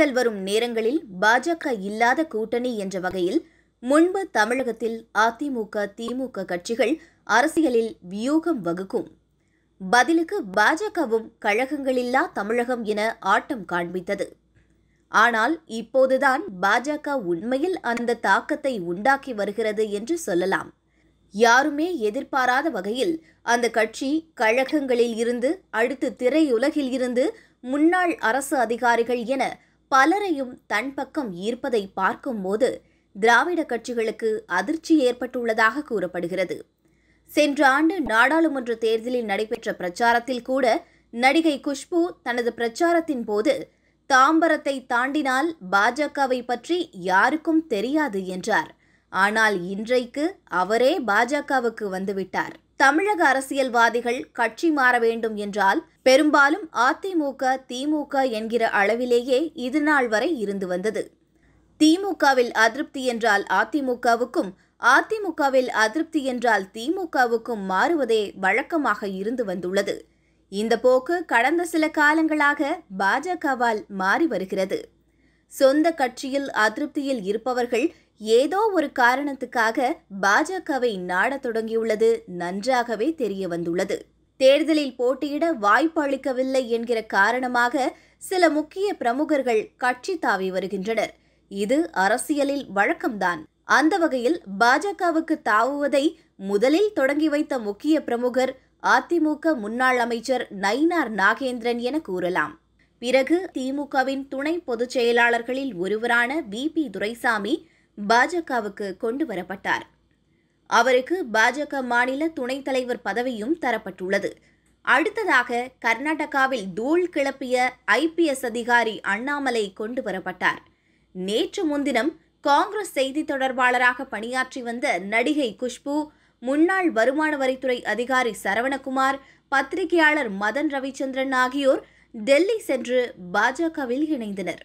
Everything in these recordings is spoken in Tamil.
தேர்தல் வரும் நேரங்களில் பாஜக இல்லாத கூட்டணி என்ற வகையில் முன்பு தமிழகத்தில் அதிமுக திமுக கட்சிகள் அரசியலில் வியூகம் வகுக்கும் பதிலுக்கு பாஜகவும் கழகங்களில்லா தமிழகம் என ஆட்டம் காண்பித்தது ஆனால் இப்போதுதான் பாஜக உண்மையில் அந்த தாக்கத்தை உண்டாக்கி வருகிறது என்று சொல்லலாம் யாருமே எதிர்பாராத வகையில் அந்த கட்சி கழகங்களில் இருந்து அடுத்து திரையுலகில் இருந்து முன்னாள் அரசு அதிகாரிகள் என பலரையும் தன் பக்கம் ஈர்ப்பதை பார்க்கும்போது திராவிட கட்சிகளுக்கு அதிர்ச்சி ஏற்பட்டுள்ளதாக கூறப்படுகிறது சென்ற ஆண்டு நாடாளுமன்ற தேர்தலில் நடைபெற்ற பிரச்சாரத்தில் கூட நடிகை குஷ்பு தனது பிரச்சாரத்தின் போது தாம்பரத்தை தாண்டினால் பாஜகவை பற்றி யாருக்கும் தெரியாது என்றார் ஆனால் இன்றைக்கு அவரே பாஜகவுக்கு வந்துவிட்டார் தமிழக அரசியல்வாதிகள் கட்சி மாற வேண்டும் என்றால் பெரும்பாலும் அதிமுக திமுக என்கிற அளவிலேயே இதுநாள் வரை இருந்து வந்தது திமுகவில் அதிருப்தி என்றால் அதிமுகவுக்கும் அதிமுகவில் அதிருப்தி என்றால் திமுகவுக்கும் மாறுவதே வழக்கமாக இருந்து வந்துள்ளது இந்த போக்கு கடந்த சில காலங்களாக பாஜகவால் மாறி வருகிறது சொந்த கட்சியில் அதிருப்தியில் இருப்பவர்கள் ஏதோ ஒரு காரணத்துக்காக பாஜகவை நாடத் தொடங்கியுள்ளது நன்றாகவே தெரிய வந்துள்ளது தேர்தலில் போட்டியிட வாய்ப்பு அளிக்கவில்லை என்கிற காரணமாக சில முக்கிய பிரமுகர்கள் கட்சி தாவி வருகின்றனர் இது அரசியலில் வழக்கம்தான் அந்த வகையில் பாஜகவுக்கு தாவுவதை முதலில் தொடங்கி வைத்த முக்கிய பிரமுகர் அதிமுக முன்னாள் அமைச்சர் நயினார் நாகேந்திரன் என கூறலாம் பிறகு திமுகவின் துணை பொதுச் செயலாளர்களில் ஒருவரான வி பி துரைசாமி பாஜகவுக்கு கொண்டு வரப்பட்டார் அவருக்கு பாஜக மாநில துணைத் தலைவர் பதவியும் தரப்பட்டுள்ளது அடுத்ததாக கர்நாடகாவில் தூள் கிளப்பிய ஐபிஎஸ் அதிகாரி அண்ணாமலை கொண்டு வரப்பட்டார் நேற்று முன்தினம் காங்கிரஸ் செய்தி தொடர்பாளராக பணியாற்றி வந்த நடிகை குஷ்பு முன்னாள் வருமான வரித்துறை அதிகாரி சரவணகுமார் பத்திரிகையாளர் மதன் ரவிச்சந்திரன் ஆகியோர் டெல்லி சென்று பாஜகவில் இணைந்தனர்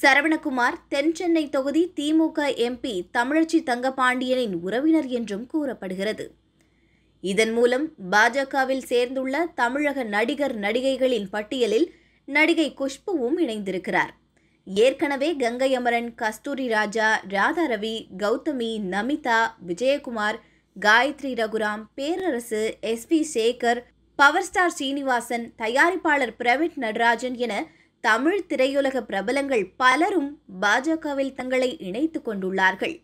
சரவணகுமார் தென் சென்னை தொகுதி திமுக எம்பி தமிழச்சி தங்கபாண்டியனின் உறவினர் என்றும் கூறப்படுகிறது இதன் மூலம் பாஜகவில் சேர்ந்துள்ள தமிழக நடிகர் நடிகைகளின் பட்டியலில் நடிகை குஷ்புவும் இணைந்திருக்கிறார் ஏற்கனவே Gangai Amaran Kasthuri Raja Radha Ravi Gautami Namitha Vijayakumar Gayathri Raghuram Perarasu S Shekhar power star Srinivasan தயாரிப்பாளர் பிரவீன் நடராஜன் என தமிழ் திரையுலக பிரபலங்கள் பலரும் பாஜகவில் தங்களை இணைத்து கொண்டுள்ளார்கள்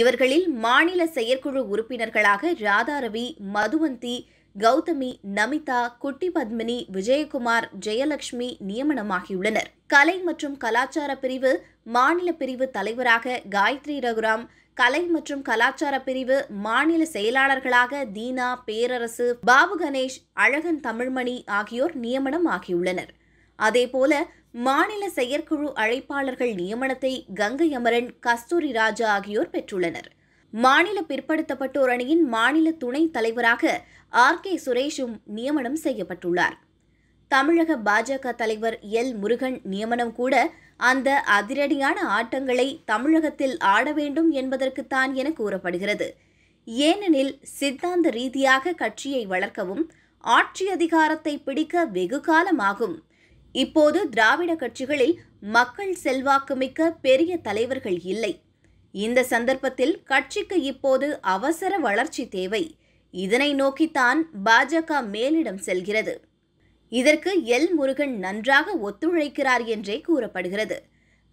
இவர்களில் மாநில செயற்குழு உறுப்பினர்களாக ராதாரவி மதுவந்தி கௌதமி நமிதா குட்டி பத்மினி விஜயகுமார் ஜெயலட்சுமி நியமனமாகியுள்ளனர் கலை மற்றும் கலாச்சார பிரிவு மாநில பிரிவு தலைவராக காயத்ரி ரகுராம் கலை மற்றும் கலாச்சார பிரிவு மாநில செயலாளர்களாக தீனா பேரரசு பாபு கணேஷ் அழகன் தமிழ்மணி ஆகியோர் நியமனம் ஆகியுள்ளனர் அதேபோல மாநில செயற்குழு அழைப்பாளர்கள் நியமனத்தை கங்கை அமரன் கஸ்தூரி ராஜா ஆகியோர் பெற்றுள்ளனர் மாநில பிற்படுத்தப்பட்டோர் அணியின் மாநில துணைத் தலைவராக ஆர் கே சுரேஷும் நியமனம் செய்யப்பட்டுள்ளார் தமிழக பாஜக தலைவர் எல் முருகன் நியமனம் கூட அந்த அதிரடியான ஆட்டங்களை தமிழகத்தில் ஆட வேண்டும் என்பதற்குத்தான் என கூறப்படுகிறது ஏனெனில் சித்தாந்த ரீதியாக கட்சியை வளர்க்கவும் ஆட்சி அதிகாரத்தை பிடிக்க வெகு காலமாகும் இப்போது திராவிட கட்சிகளில் மக்கள் செல்வாக்கு மிக்க பெரிய தலைவர்கள் இல்லை இந்த சந்தர்ப்பத்தில் கட்சிக்கு இப்போது அவசர வளர்ச்சி தேவை இதனை நோக்கித்தான் பாஜக மேலிடம் செல்கிறது இதற்கு எல் முருகன் நன்றாக ஒத்துழைக்கிறார் என்றே கூறப்படுகிறது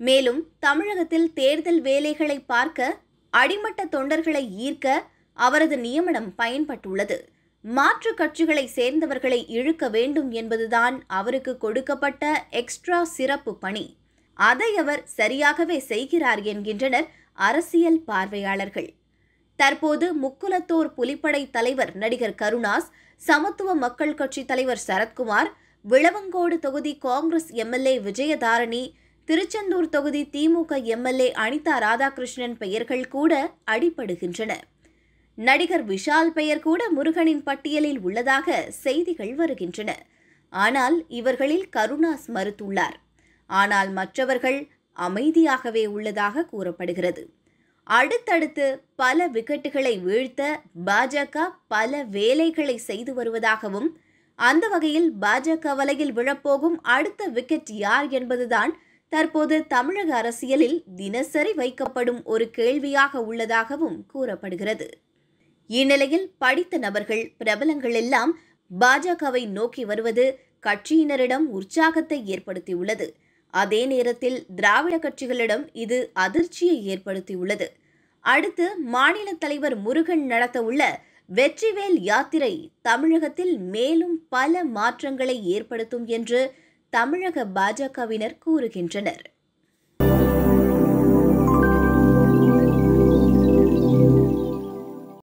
மேலும் தமிழகத்தில் தேர்தல் வேலைகளை பார்க்க அடிமட்ட தொண்டர்களை ஈர்க்க அவரது நியமனம் பயன்பட்டுள்ளது மாற்று கட்சிகளை சேர்ந்தவர்களை இழுக்க வேண்டும் என்பதுதான் அவருக்கு கொடுக்கப்பட்ட எக்ஸ்ட்ரா சிறப்பு பணி அதை அவர் சரியாகவே செய்கிறார் என்கின்றனர் அரசியல் பார்வையாளர்கள் தற்போது முக்குலத்தோர் புலிப்படை தலைவர் நடிகர் கருணாஸ் சமத்துவ மக்கள் கட்சி தலைவர் சரத்குமார் விளவங்கோடு தொகுதி காங்கிரஸ் எம்எல்ஏ விஜயதாரணி திருச்செந்தூர் தொகுதி திமுக எம்எல்ஏ அனிதா ராதாகிருஷ்ணன் பெயர்கள் கூட அடிபடுகின்றன நடிகர் விஷால் பெயர் கூட முருகனின் பட்டியலில் உள்ளதாக செய்திகள் வருகின்றன ஆனால் இவர்களில் கருணாஸ் மறுத்துள்ளார் ஆனால் மற்றவர்கள் அமைதியாகவே உள்ளதாக கூறப்படுகிறது அடுத்தடுத்து பல விக்கெட்டுகளை வீழ்த்த பாஜக பல வேலைகளை செய்து வருவதாகவும் அந்த வகையில் பாஜக வலையில் விழப்போகும் அடுத்த விக்கெட் யார் என்பதுதான் தற்போது தமிழக அரசியலில் தினசரி வைக்கப்படும் ஒரு கேள்வியாக உள்ளதாகவும் கூறப்படுகிறது இந்நிலையில் படித்த நபர்கள் பிரபலங்கள் எல்லாம் பாஜகவை நோக்கி வருவது கட்சியினரிடம் உற்சாகத்தை ஏற்படுத்தியுள்ளது அதே நேரத்தில் திராவிட கட்சிகளிடம் இது அதிர்ச்சியை ஏற்படுத்தியுள்ளது அடுத்து மாநில தலைவர் முருகன் நடத்தவுள்ள வெற்றிவேல் யாத்திரை தமிழகத்தில் மேலும் பல மாற்றங்களை ஏற்படுத்தும் என்று தமிழக பாஜகவினர் கூறுகின்றனர்